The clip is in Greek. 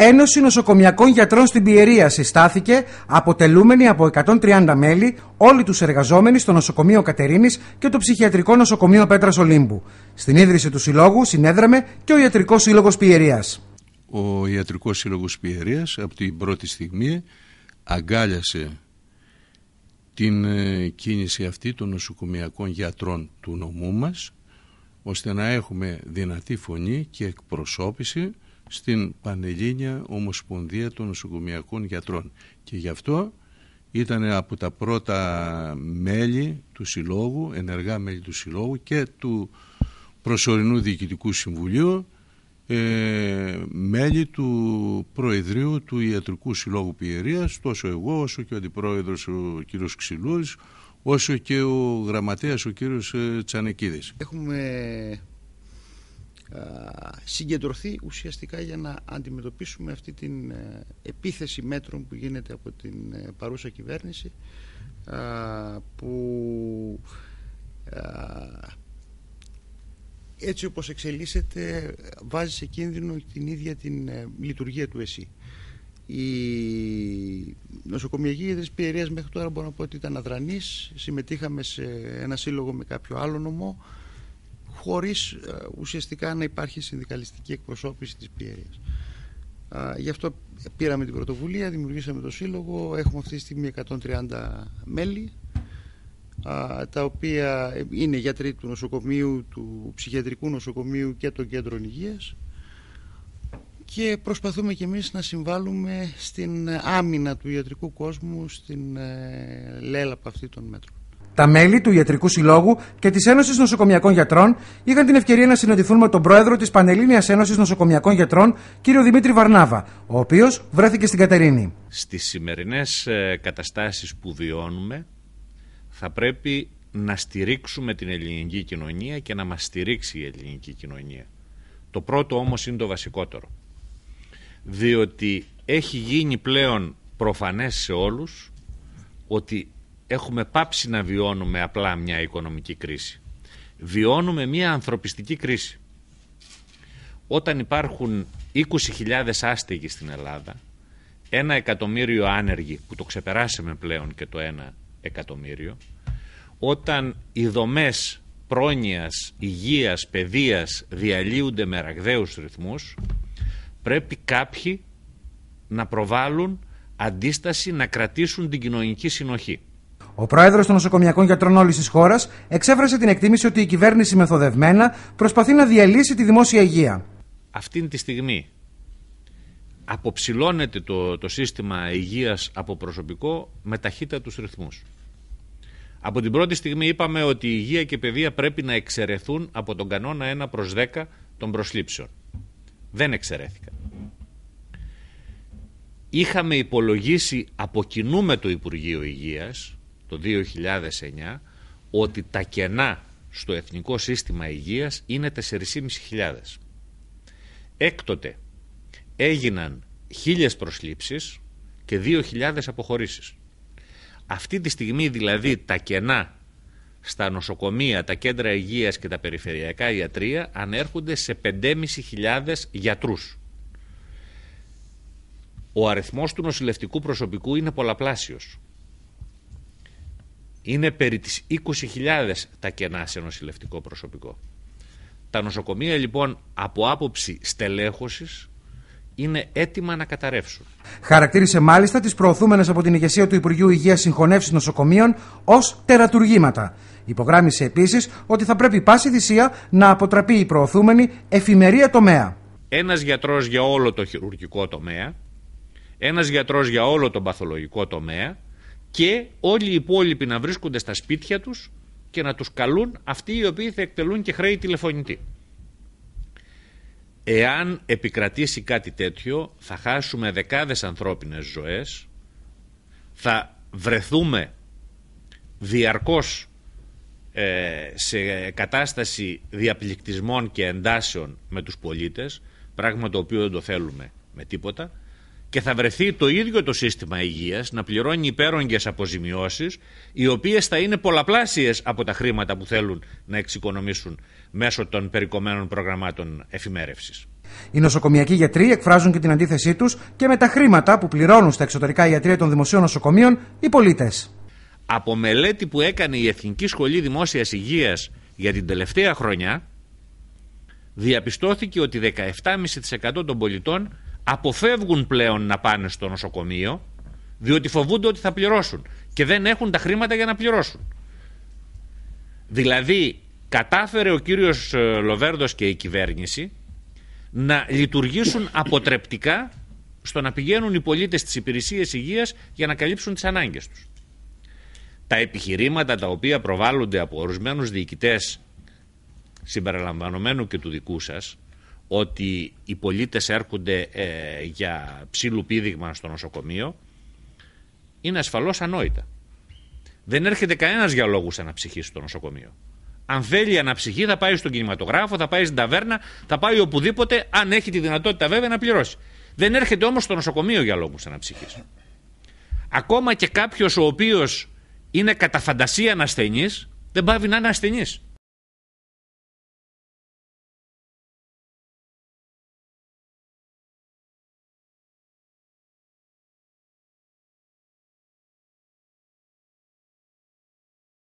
Ένωση Νοσοκομιακών Γιατρών στην Πιερία συστάθηκε, αποτελούμενη από 130 μέλη, όλοι τους εργαζόμενοι στο νοσοκομείο Κατερίνης και το ψυχιατρικό νοσοκομείο Πέτρας Ολύμπου. Στην ίδρυση του συλλόγου συνέδραμε και ο Ιατρικός Σύλλογος Πιερίας. Ο Ιατρικός Σύλλογος Πιερίας από την πρώτη στιγμή αγκάλιασε την ε, κίνηση αυτή των νοσοκομιακών γιατρών του νομού μας ώστε να έχουμε δυνατή φωνή και εκπροσώπηση στην Πανελλήνια Ομοσπονδία των Νοσοκομιακών Γιατρών. Και γι' αυτό ήταν από τα πρώτα μέλη του Συλλόγου, ενεργά μέλη του Συλλόγου και του Προσωρινού Διοικητικού Συμβουλίου, ε, μέλη του Προεδρείου του Ιατρικού Συλλόγου Πιερίας, τόσο εγώ όσο και ο Αντιπρόεδρος ο κ. Ξυλούρης, όσο και ο γραμματέας ο κύριος ε, Τσανεκίδης. Έχουμε συγκεντρωθεί ουσιαστικά για να αντιμετωπίσουμε αυτή την ε, επίθεση μέτρων που γίνεται από την ε, παρούσα κυβέρνηση που έτσι όπως εξελίσσεται βάζει σε κίνδυνο την ίδια την ε, λειτουργία του ΕΣΥ. Η νοσοκομιακή ίδρυση Πιερίας μέχρι τώρα μπορώ να πω ότι ήταν αδρανής. Συμμετείχαμε σε ένα σύλλογο με κάποιο άλλο νομό χωρίς ε, ουσιαστικά να υπάρχει συνδικαλιστική εκπροσώπηση της πιέρειας. Γι' αυτό πήραμε την πρωτοβουλία, δημιουργήσαμε το σύλλογο, έχουμε αυτή τη στιγμή 130 μέλη, τα οποία είναι γιατροί του νοσοκομείου, του ψυχιατρικού νοσοκομείου και των κέντρων υγείας και προσπαθούμε και εμείς να συμβάλλουμε στην άμυνα του ιατρικού κόσμου στην ε, από αυτή των μέτρων. Τα μέλη του Ιατρικού Συλλόγου και της Ένωσης Νοσοκομιακών Γιατρών είχαν την ευκαιρία να συναντηθούν με τον πρόεδρο της Πανελλήνιας Ένωσης Νοσοκομιακών Γιατρών, κύριο Δημήτρη Βαρνάβα, ο οποίος βρέθηκε στην Κατερίνη. Στις σημερινές ε, καταστάσεις που βιώνουμε, θα πρέπει να στηρίξουμε την ελληνική κοινωνία και να μας στηρίξει η ελληνική κοινωνία. Το πρώτο όμως είναι το βασικότερο. Διότι έχει γίνει πλέον προφανές σε όλους ότι έχουμε πάψει να βιώνουμε απλά μια οικονομική κρίση. Βιώνουμε μια ανθρωπιστική κρίση. Όταν υπάρχουν 20.000 άστεγοι στην Ελλάδα, ένα εκατομμύριο άνεργοι που το ξεπεράσαμε πλέον και το ένα εκατομμύριο, όταν οι δομές πρόνοιας, υγείας, παιδείας διαλύονται με ραγδαίους ρυθμούς, πρέπει κάποιοι να προβάλλουν αντίσταση να κρατήσουν την κοινωνική συνοχή. Ο πρόεδρος των νοσοκομιακών γιατρών όλης της χώρας εξέφρασε την εκτίμηση ότι η κυβέρνηση μεθοδευμένα προσπαθεί να διαλύσει τη δημόσια υγεία. Αυτή τη στιγμή αποψηλώνεται το, το σύστημα υγείας από προσωπικό με ταχύτατους ρυθμούς. Από την πρώτη στιγμή είπαμε ότι η υγεία και η παιδεία πρέπει να εξαιρεθούν από τον κανόνα 1 προς 10 των προσλήψεων. Δεν εξαιρέθηκαν. Είχαμε υπολογίσει από κοινού με το Υπουργείο Υγείας το 2009 ότι τα κενά στο Εθνικό Σύστημα Υγείας είναι 4.500. Έκτοτε έγιναν χίλιες προσλήψεις και 2.000 αποχωρήσεις. Αυτή τη στιγμή δηλαδή τα κενά στα νοσοκομεία, τα κέντρα υγείας και τα περιφερειακά ιατρία ανέρχονται σε 5.500 γιατρούς. Ο αριθμός του νοσηλευτικού προσωπικού είναι πολλαπλάσιος είναι περί τις 20.000 τα κενά σε νοσηλευτικό προσωπικό. Τα νοσοκομεία λοιπόν από άποψη στελέχωσης είναι έτοιμα να καταρρεύσουν. Χαρακτήρισε μάλιστα τις προωθούμενες από την ηγεσία του Υπουργείου Υγείας συγχωνεύσεις νοσοκομείων ως τερατουργήματα. Υπογράμμισε επίσης ότι θα πρέπει πάση θυσία να αποτραπεί η προωθούμενη εφημερία τομέα. Ένας γιατρός για όλο το χειρουργικό τομέα, ένας γιατρός για όλο το παθολογικό τομέα, και όλοι οι υπόλοιποι να βρίσκονται στα σπίτια τους και να τους καλούν αυτοί οι οποίοι θα εκτελούν και χρέη τηλεφωνητή. Εάν επικρατήσει κάτι τέτοιο θα χάσουμε δεκάδες ανθρώπινες ζωές, θα βρεθούμε διαρκώς ε, σε κατάσταση διαπληκτισμών και εντάσεων με τους πολίτες, πράγμα το οποίο δεν το θέλουμε με τίποτα και θα βρεθεί το ίδιο το σύστημα υγείας να πληρώνει υπέρογγες αποζημιώσεις οι οποίες θα είναι πολλαπλάσιες από τα χρήματα που θέλουν να εξοικονομήσουν μέσω των περικομμένων προγραμμάτων εφημέρευσης. Οι νοσοκομιακοί γιατροί εκφράζουν και την αντίθεσή τους και με τα χρήματα που πληρώνουν στα εξωτερικά ιατρία των δημοσίων νοσοκομείων οι πολίτες. Από μελέτη που έκανε η Εθνική Σχολή Δημόσιας Υγείας για την τελευταία χρονιά διαπιστώθηκε ότι 17,5% των πολιτών αποφεύγουν πλέον να πάνε στο νοσοκομείο διότι φοβούνται ότι θα πληρώσουν και δεν έχουν τα χρήματα για να πληρώσουν. Δηλαδή, κατάφερε ο κύριος ε, Λοβέρδος και η κυβέρνηση να λειτουργήσουν αποτρεπτικά στο να πηγαίνουν οι πολίτες στις υπηρεσίες υγείας για να καλύψουν τις ανάγκες τους. Τα επιχειρήματα τα οποία προβάλλονται από ορισμένους διοικητές συμπεριλαμβανομένου και του δικού σας ότι οι πολίτες έρχονται ε, για ψήλου στο νοσοκομείο είναι ασφαλώς ανόητα. Δεν έρχεται κανένας για λόγους αναψυχής στο νοσοκομείο. Αν θέλει αναψυχή θα πάει στον κινηματογράφο, θα πάει στην ταβέρνα, θα πάει οπουδήποτε, αν έχει τη δυνατότητα βέβαια να πληρώσει. Δεν έρχεται όμως στο νοσοκομείο για λόγους αναψυχής. Ακόμα και κάποιος ο οποίος είναι κατά φαντασία δεν πάβει να είναι ασθενής.